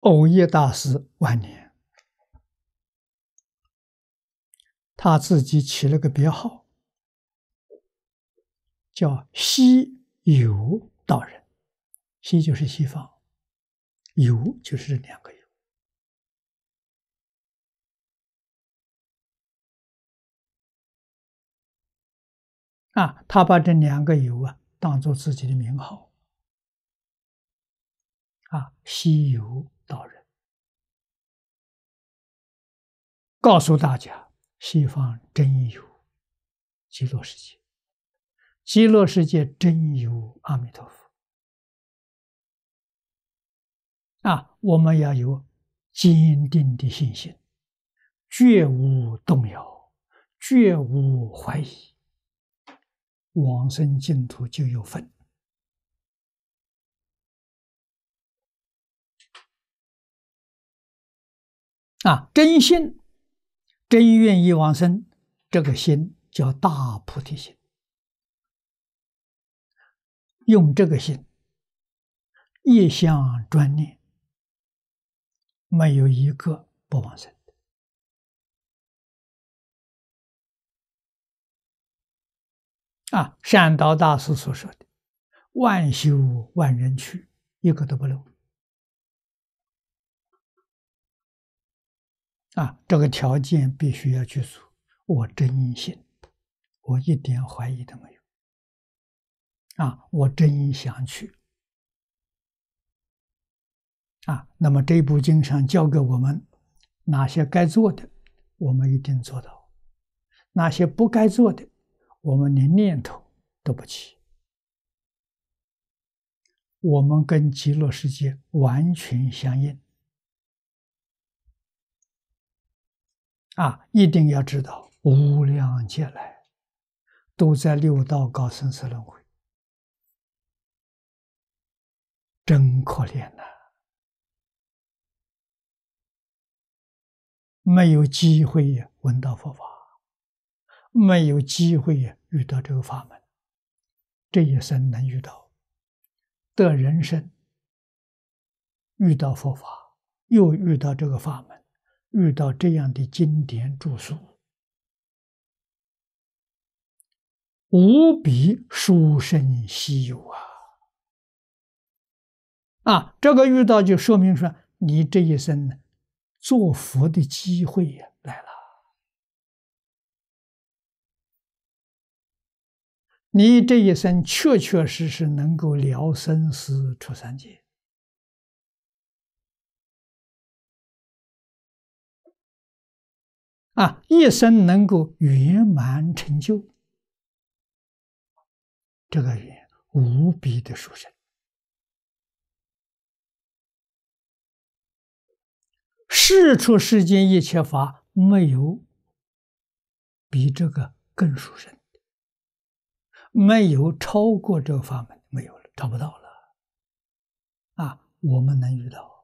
藕叶大师晚年，他自己起了个别号，叫西游道人。西就是西方，游就是两个游。啊，他把这两个游啊当做自己的名号。啊，西游道人告诉大家：西方真有极乐世界，极乐世界真有阿弥陀佛。啊，我们要有坚定的信心，绝无动摇，绝无怀疑，往生净土就有份。啊，真心真愿意往生，这个心叫大菩提心。用这个心，一向专念，没有一个不往生的。啊，善道大师所说的“万修万人去，一个都不漏”。啊，这个条件必须要去素。我真心，我一点怀疑都没有。啊，我真想去。啊，那么这部经上教给我们哪些该做的，我们一定做到；哪些不该做的，我们连念头都不起。我们跟极乐世界完全相应。啊，一定要知道无量劫来都在六道搞生死轮回，真可怜呐！没有机会闻到佛法，没有机会遇到这个法门，这一生能遇到的人生遇到佛法，又遇到这个法门。遇到这样的经典著述，无比殊胜稀有啊！啊，这个遇到就说明说，你这一生做佛的机会呀来了，你这一生确确实实能够了生死出三界。啊，一生能够圆满成就，这个缘无比的殊胜。十出世间一切法，没有比这个更殊胜，没有超过这个法门，没有了，找不到了。啊，我们能遇到。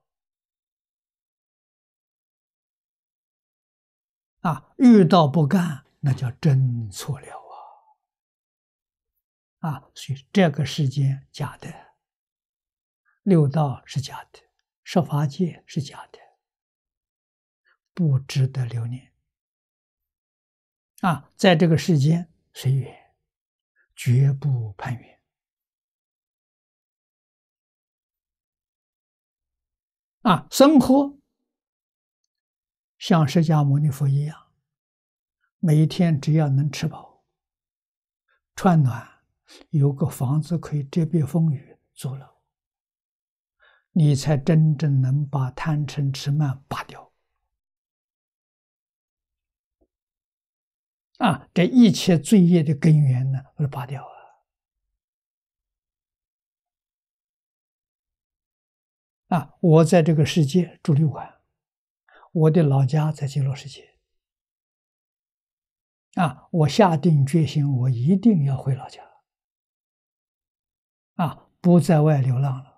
啊，遇到不干，那叫真错了啊！啊，所以这个世间假的，六道是假的，设法界是假的，不值得留念。啊，在这个世间，随缘，绝不攀缘。啊，生活。像释迦牟尼佛一样，每一天只要能吃饱、穿暖，有个房子可以遮蔽风雨足了，你才真正能把贪嗔痴慢拔掉啊！这一切罪业的根源呢，而拔掉啊！啊，我在这个世界住六晚。我的老家在极乐世界。啊，我下定决心，我一定要回老家。啊，不在外流浪了。